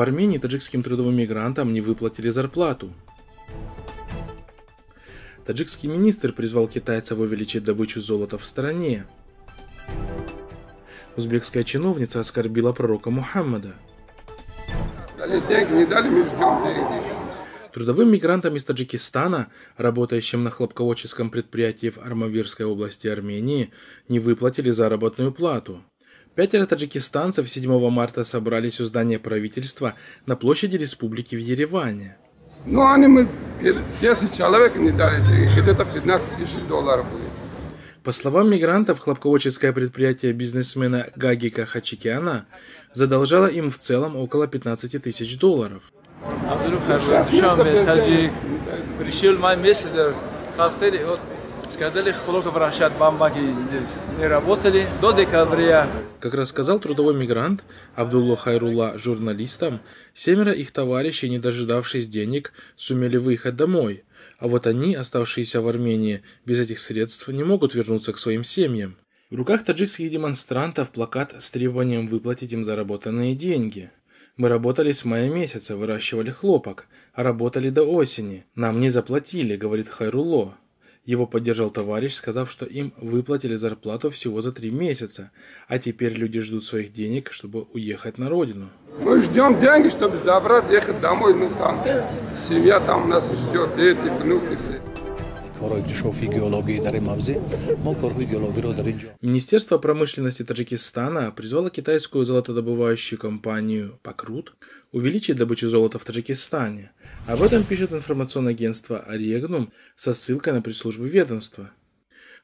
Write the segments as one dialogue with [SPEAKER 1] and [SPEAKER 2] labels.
[SPEAKER 1] В Армении таджикским трудовым мигрантам не выплатили зарплату. Таджикский министр призвал китайцев увеличить добычу золота в стране. Узбекская чиновница оскорбила пророка Мухаммада. Трудовым мигрантам из Таджикистана, работающим на хлопководческом предприятии в Армавирской области Армении, не выплатили заработную плату. Пятеро таджикистанцев 7 марта собрались у здания правительства на площади республики в Ереване. Ну, они мы 10 человек не дали, где-то 15 тысяч долларов будет. По словам мигрантов, хлопководческое предприятие бизнесмена Гагика Хачикиана задолжало им в целом около 15 тысяч долларов. Абдул решил мой месяц, э, Сказали, Хлоков Рашат Бамбаки здесь не работали до декабря. Как рассказал трудовой мигрант Абдулло Хайрула журналистам, семеро их товарищей, не дожидавшись денег, сумели выехать домой. А вот они, оставшиеся в Армении, без этих средств не могут вернуться к своим семьям. В руках таджикских демонстрантов плакат с требованием выплатить им заработанные деньги. Мы работали с мая месяца, выращивали хлопок, а работали до осени. Нам не заплатили, говорит Хайруло. Его поддержал товарищ, сказав, что им выплатили зарплату всего за три месяца, а теперь люди ждут своих денег, чтобы уехать на родину. Мы ждем деньги, чтобы забрать, ехать домой, ну там семья там нас ждет, дети, внуки все. Министерство промышленности Таджикистана призвало китайскую золотодобывающую компанию «Покрут» увеличить добычу золота в Таджикистане. Об этом пишет информационное агентство Регнум со ссылкой на пресс-службу ведомства.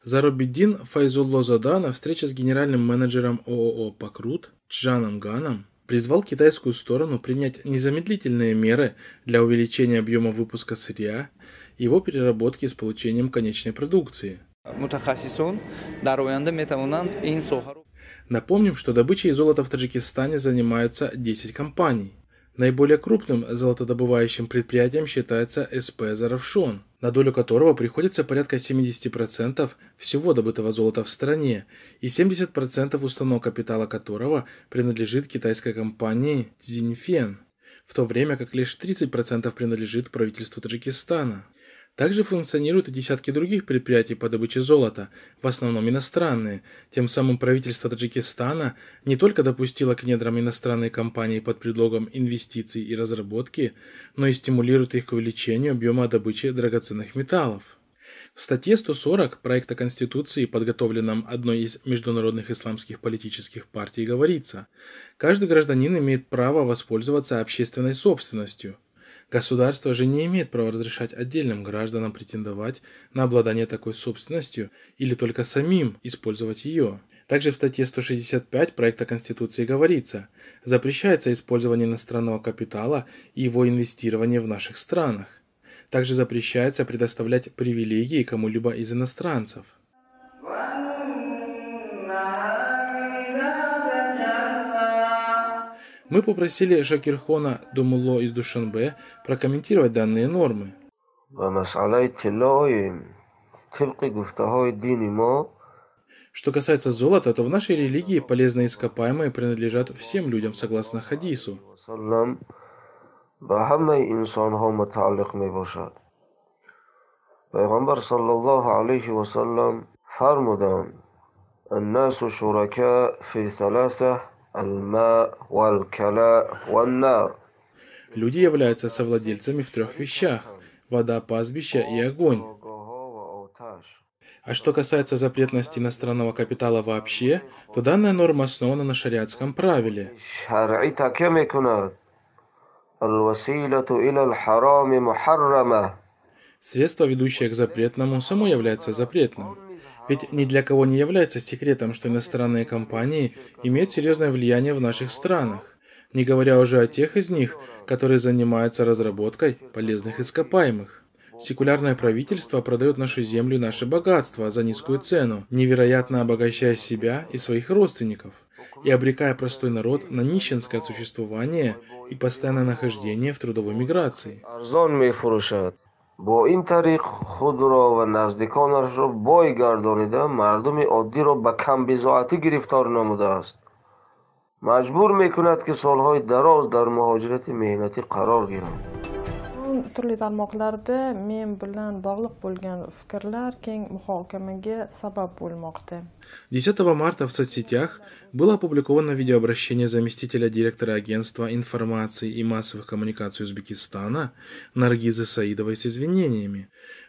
[SPEAKER 1] Зарубеддин Файзулло Зада на встрече с генеральным менеджером ООО «Покрут» Чжаном Ганом призвал китайскую сторону принять незамедлительные меры для увеличения объема выпуска сырья его переработки с получением конечной продукции. Напомним, что добычей золота в Таджикистане занимаются 10 компаний. Наиболее крупным золотодобывающим предприятием считается СП «Заравшон», на долю которого приходится порядка 70% всего добытого золота в стране и 70% уставного капитала которого принадлежит китайской компании «Цзиньфен», в то время как лишь 30% принадлежит правительству Таджикистана. Также функционируют и десятки других предприятий по добыче золота, в основном иностранные. Тем самым правительство Таджикистана не только допустило к недрам иностранные компании под предлогом инвестиций и разработки, но и стимулирует их к увеличению объема добычи драгоценных металлов. В статье 140 проекта Конституции, подготовленном одной из международных исламских политических партий, говорится, каждый гражданин имеет право воспользоваться общественной собственностью – Государство же не имеет права разрешать отдельным гражданам претендовать на обладание такой собственностью или только самим использовать ее. Также в статье 165 проекта Конституции говорится, запрещается использование иностранного капитала и его инвестирование в наших странах. Также запрещается предоставлять привилегии кому-либо из иностранцев. Мы попросили Шакирхона Думуло из Душанбе прокомментировать данные нормы. Что касается золота, то в нашей религии полезные ископаемые принадлежат всем людям согласно хадису. پیغمبر Люди являются совладельцами в трех вещах – вода, пастбище и огонь. А что касается запретности иностранного капитала вообще, то данная норма основана на шариатском правиле. Средство, ведущее к запретному, само является запретным. Ведь ни для кого не является секретом, что иностранные компании имеют серьезное влияние в наших странах, не говоря уже о тех из них, которые занимаются разработкой полезных ископаемых. Секулярное правительство продает нашу землю и наши богатства за низкую цену, невероятно обогащая себя и своих родственников, и обрекая простой народ на нищенское существование и постоянное нахождение в трудовой миграции. бо ин тариқ худро ва наздиконашро бой гардонида мардуми оддиро ба камбизоатӣ гирифтор намудааст маҷбур мекунад ки солҳои дароз дар муҳоҷирати меҳнатӣ қарор гирад turli tarmoqlarda men bilan bog'liq bo'lgan fikrlar keng muhokamaga sabab bo'lmoqda 10 марта в соцсетях было опубликовано видеообращение заместителя директора агентства информации и массовых коммуникаций Узбекистана Наргизы Саидовой с извинениями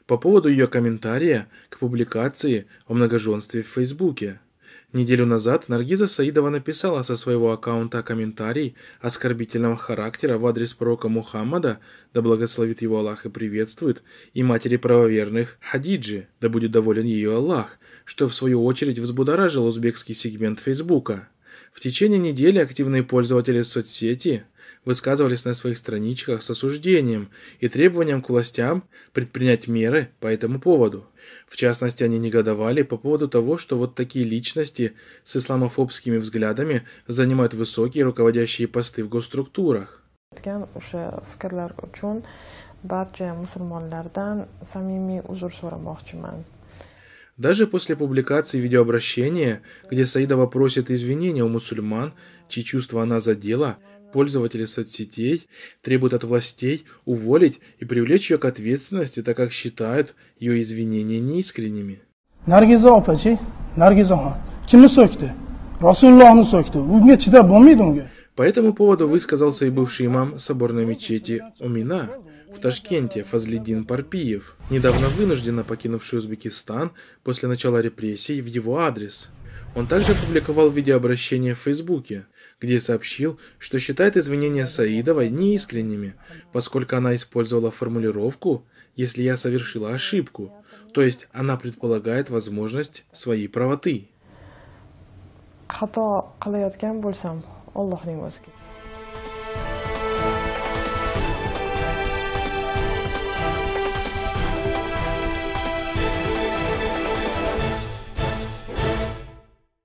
[SPEAKER 1] по поводу ее комментария к публикации о многоженстве в Фейсбуке – Неделю назад Наргиза Саидова написала со своего аккаунта комментарий оскорбительного характера в адрес пророка Мухаммада, да благословит его Аллах и приветствует, и матери правоверных Хадиджи, да будет доволен ее Аллах, что в свою очередь взбудоражило узбекский сегмент Фейсбука. В течение недели активные пользователи соцсети – высказывались на своих страничках с осуждением и требованием к властям предпринять меры по этому поводу. В частности, они негодовали по поводу того, что вот такие личности с исламофобскими взглядами занимают высокие руководящие посты в госструктурах. Даже после публикации видеообращения, где Саидова просит извинения у мусульман, чьи чувства она задела, Пользователи соцсетей требуют от властей уволить и привлечь ее к ответственности, так как считают ее извинения неискренними. Наргиза опачи, Наргиза Кимни сокти? Расуллахны сокти. Уге чидап болмейди унга. По этому поводу высказался и бывший имам соборной мечети Умина в Ташкенте Фазлидин Парпиев, недавно вынужденно покинувший Узбекистан после начала репрессий в его адрес. Он также опубликовал видеообращение в Фейсбуке, где сообщил, что считает извинения Саидовой неискренними, поскольку она использовала формулировку «если я совершила ошибку», то есть она предполагает возможность своей правоты.